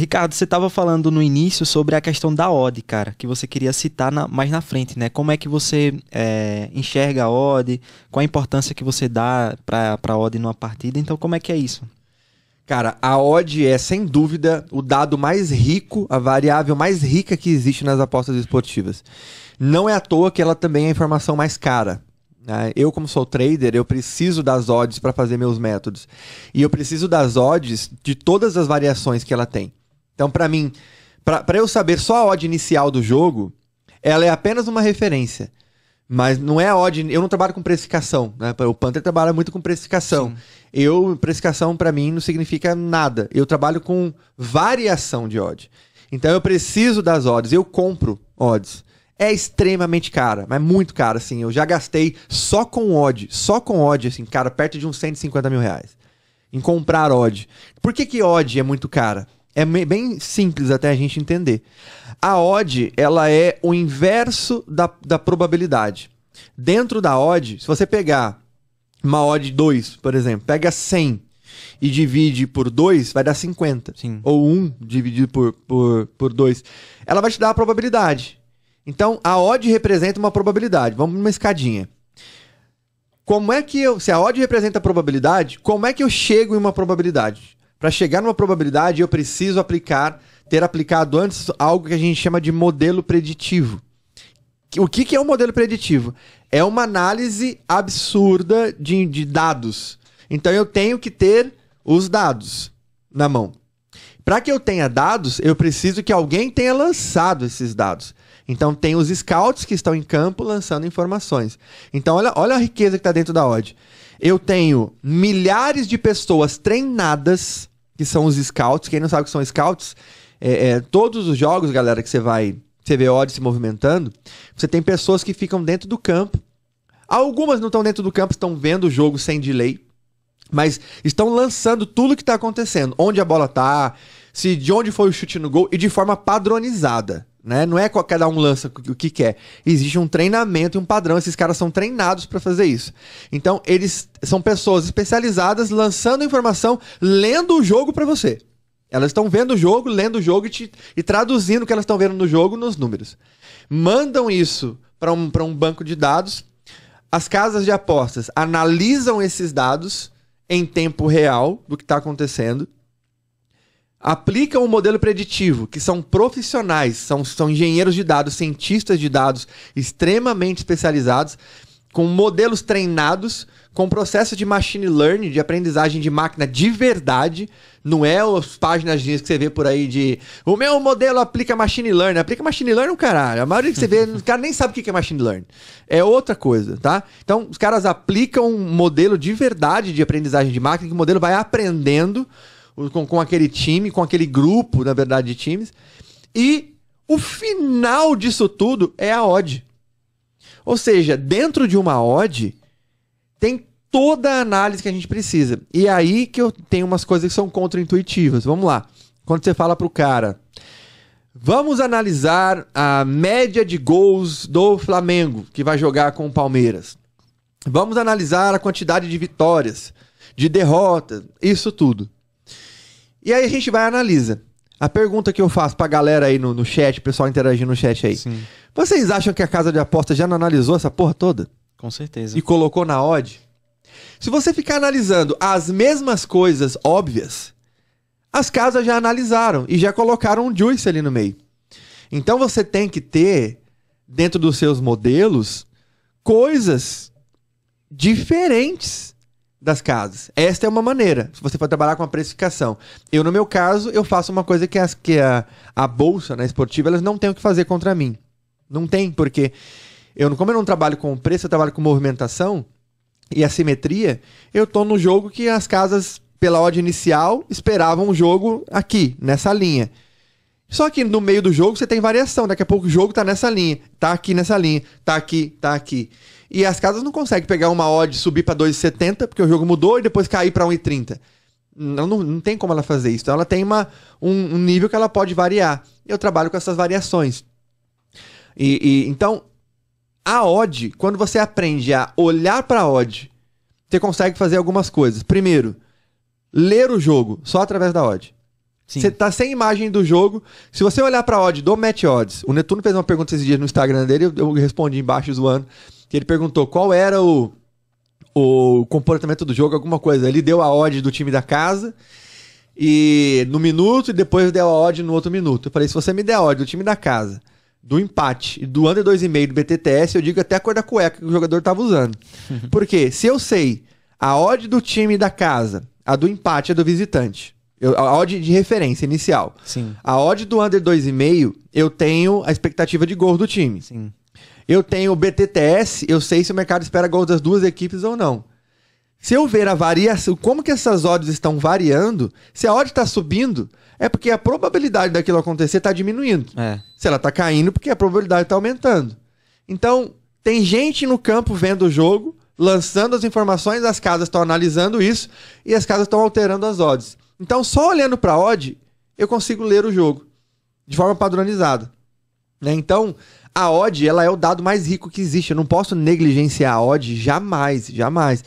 Ricardo, você estava falando no início sobre a questão da ode, cara, que você queria citar na, mais na frente, né? Como é que você é, enxerga a ode, qual a importância que você dá para a ode numa partida, então como é que é isso? Cara, a ode é sem dúvida o dado mais rico, a variável mais rica que existe nas apostas esportivas. Não é à toa que ela também é a informação mais cara. Né? Eu, como sou trader, eu preciso das odds para fazer meus métodos. E eu preciso das odds de todas as variações que ela tem. Então, para mim, para eu saber só a odd inicial do jogo, ela é apenas uma referência. Mas não é odd. Eu não trabalho com precificação, né? O Panther trabalha muito com precificação. Sim. Eu, precificação para mim não significa nada. Eu trabalho com variação de odd. Então eu preciso das odds, eu compro odds. É extremamente cara, mas muito cara, assim. Eu já gastei só com odd, só com odd, assim, cara, perto de uns 150 mil reais. Em comprar odd. Por que que odd é muito cara? É bem simples até a gente entender. A odd, ela é o inverso da, da probabilidade. Dentro da odd, se você pegar uma odd 2, por exemplo, pega 100 e divide por 2, vai dar 50. Sim. Ou 1 um dividido por 2. Por, por dois. ela vai te dar a probabilidade. Então, a odd representa uma probabilidade. Vamos numa escadinha. Como é que eu... Se a odd representa a probabilidade, como é que eu chego em uma probabilidade? Para chegar numa probabilidade, eu preciso aplicar, ter aplicado antes algo que a gente chama de modelo preditivo. O que, que é um modelo preditivo? É uma análise absurda de, de dados. Então eu tenho que ter os dados na mão. Para que eu tenha dados, eu preciso que alguém tenha lançado esses dados. Então tem os scouts que estão em campo lançando informações. Então olha, olha a riqueza que está dentro da odd. Eu tenho milhares de pessoas treinadas, que são os scouts. Quem não sabe o que são scouts, é, é, todos os jogos, galera, que você vai. Você vê odd se movimentando, você tem pessoas que ficam dentro do campo. Algumas não estão dentro do campo, estão vendo o jogo sem delay. Mas estão lançando tudo o que está acontecendo, onde a bola está, se de onde foi o chute no gol e de forma padronizada. Né? Não é qualquer um lança o que quer. Existe um treinamento e um padrão. Esses caras são treinados para fazer isso. Então, eles são pessoas especializadas lançando informação, lendo o jogo para você. Elas estão vendo o jogo, lendo o jogo e, te, e traduzindo o que elas estão vendo no jogo nos números. Mandam isso para um, um banco de dados. As casas de apostas analisam esses dados em tempo real do que está acontecendo, aplicam um modelo preditivo, que são profissionais, são, são engenheiros de dados, cientistas de dados extremamente especializados, com modelos treinados, com processo de machine learning, de aprendizagem de máquina de verdade. Não é as páginas que você vê por aí de o meu modelo aplica machine learning. Aplica machine learning, caralho. A maioria que você vê, os caras nem sabe o que é machine learning. É outra coisa, tá? Então, os caras aplicam um modelo de verdade de aprendizagem de máquina, que o modelo vai aprendendo com, com aquele time, com aquele grupo, na verdade, de times. E o final disso tudo é a odd. Ou seja, dentro de uma odd tem toda a análise que a gente precisa. E é aí que eu tenho umas coisas que são contraintuitivas. Vamos lá. Quando você fala pro cara, vamos analisar a média de gols do Flamengo que vai jogar com o Palmeiras. Vamos analisar a quantidade de vitórias, de derrotas, isso tudo. E aí a gente vai e analisa. A pergunta que eu faço pra galera aí no, no chat, pessoal interagindo no chat aí. Sim. Vocês acham que a casa de aposta já não analisou essa porra toda? Com certeza. E colocou na odd? Se você ficar analisando as mesmas coisas óbvias, as casas já analisaram e já colocaram um juice ali no meio. Então você tem que ter, dentro dos seus modelos, coisas diferentes das casas. Esta é uma maneira, se você for trabalhar com a precificação. Eu, no meu caso, eu faço uma coisa que, as, que a, a bolsa né, esportiva elas não tem o que fazer contra mim. Não tem, porque eu, como eu não trabalho com preço, eu trabalho com movimentação e assimetria, eu tô no jogo que as casas, pela ordem inicial, esperavam o jogo aqui, nessa linha. Só que no meio do jogo você tem variação, daqui a pouco o jogo está nessa linha, está aqui nessa linha, está aqui, está aqui. E as casas não conseguem pegar uma odd e subir para 2,70 porque o jogo mudou e depois cair para 1,30. Não, não, não tem como ela fazer isso. Então ela tem uma, um, um nível que ela pode variar. Eu trabalho com essas variações. E, e então a odd, quando você aprende a olhar para a odd, você consegue fazer algumas coisas. Primeiro, ler o jogo só através da odd. Você tá sem imagem do jogo. Se você olhar pra odd do Match Odds, o Netuno fez uma pergunta esses dias no Instagram dele, eu, eu respondi embaixo zoando que ele perguntou qual era o, o comportamento do jogo, alguma coisa. Ele deu a odd do time da casa e no minuto e depois deu a odd no outro minuto. Eu falei, se você me der a odd do time da casa, do empate e do under 2,5 do BTTS, eu digo até a cor da cueca que o jogador tava usando. Porque se eu sei a odd do time da casa, a do empate é do visitante. Eu, a odd de referência inicial. Sim. A odd do under 2,5, eu tenho a expectativa de gol do time. Sim. Eu tenho o BTTS, eu sei se o mercado espera gols das duas equipes ou não. Se eu ver a variação, como que essas odds estão variando, se a odd está subindo, é porque a probabilidade daquilo acontecer está diminuindo. É. Se ela está caindo, porque a probabilidade está aumentando. Então, tem gente no campo vendo o jogo, lançando as informações, as casas estão analisando isso e as casas estão alterando as odds. Então, só olhando para a odd, eu consigo ler o jogo de forma padronizada. Né? Então, a odd, ela é o dado mais rico que existe. Eu não posso negligenciar a odd jamais, jamais.